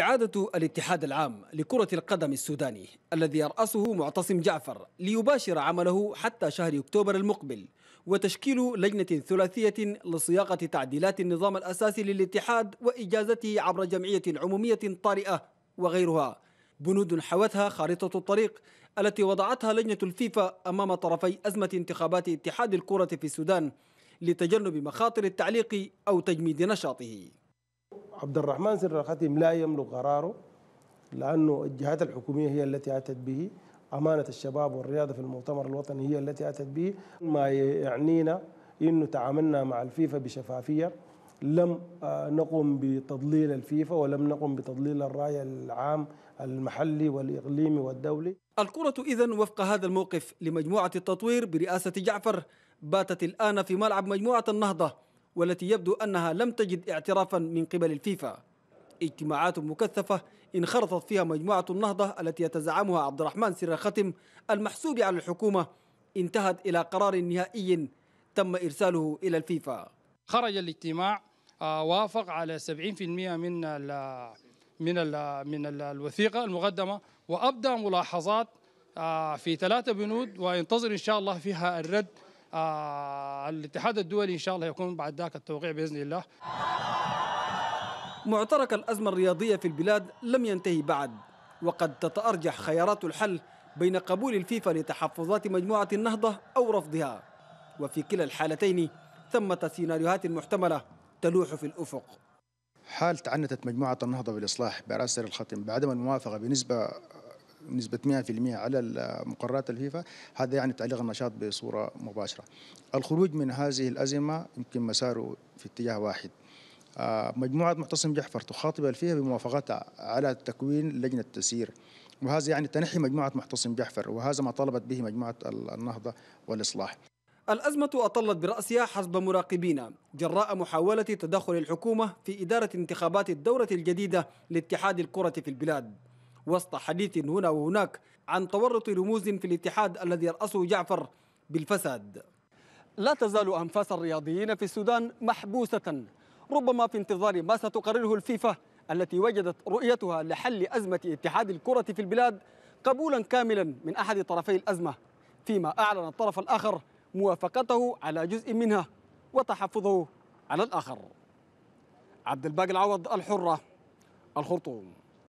إعادة الاتحاد العام لكرة القدم السوداني الذي يرأسه معتصم جعفر ليباشر عمله حتى شهر أكتوبر المقبل وتشكيل لجنة ثلاثية لصياغة تعديلات النظام الأساسي للاتحاد وإجازته عبر جمعية عمومية طارئة وغيرها بنود حوتها خارطة الطريق التي وضعتها لجنة الفيفا أمام طرفي أزمة انتخابات اتحاد الكرة في السودان لتجنب مخاطر التعليق أو تجميد نشاطه عبد الرحمن سر الخاتم لا يملك قراره لأنه الجهات الحكومية هي التي أتت به أمانة الشباب والرياضة في المؤتمر الوطني هي التي أتت به ما يعنينا أنه تعاملنا مع الفيفا بشفافية لم آه، نقم بتضليل الفيفا ولم نقم بتضليل الرأي العام المحلي والإقليمي والدولي الكرة إذا وفق هذا الموقف لمجموعة التطوير برئاسة جعفر باتت الآن في ملعب مجموعة النهضة والتي يبدو أنها لم تجد اعترافا من قبل الفيفا اجتماعات مكثفة انخرطت فيها مجموعة النهضة التي يتزعمها عبد الرحمن سر ختم المحسوب على الحكومة انتهت إلى قرار نهائي تم إرساله إلى الفيفا خرج الاجتماع آه، وافق على 70% من الـ من الـ من الـ الوثيقة المقدمة وأبدأ ملاحظات آه، في ثلاثة بنود وينتظر إن شاء الله فيها الرد آه، الاتحاد الدولي إن شاء الله يكون بعد ذاك التوقيع بإذن الله معترك الأزمة الرياضية في البلاد لم ينتهي بعد وقد تتأرجح خيارات الحل بين قبول الفيفا لتحفظات مجموعة النهضة أو رفضها وفي كلا الحالتين ثمة سيناريوهات محتملة تلوح في الأفق حال تعنتت مجموعة النهضة بالإصلاح برأس الخطم بعدم الموافقة بنسبة نسبه 100% على مقررات الفيفا هذا يعني تعليق النشاط بصوره مباشره الخروج من هذه الازمه يمكن مساره في اتجاه واحد آه، مجموعة معتصم جحفر تخاطب الفيفا بموافقتها على تكوين لجنة تسيير وهذا يعني تنحي مجموعة معتصم جحفر وهذا ما طلبت به مجموعة النهضة والإصلاح الأزمة أطلت برأسها حسب مراقبين جراء محاولة تدخل الحكومة في إدارة انتخابات الدورة الجديدة لاتحاد الكرة في البلاد وسط حديث هنا وهناك عن تورط رموز في الاتحاد الذي يرأسه جعفر بالفساد لا تزال أنفاس الرياضيين في السودان محبوسة ربما في انتظار ما ستقرره الفيفا التي وجدت رؤيتها لحل أزمة اتحاد الكرة في البلاد قبولا كاملا من أحد طرفي الأزمة فيما أعلن الطرف الآخر موافقته على جزء منها وتحفظه على الآخر عبد الباقي العوض الحرة الخرطوم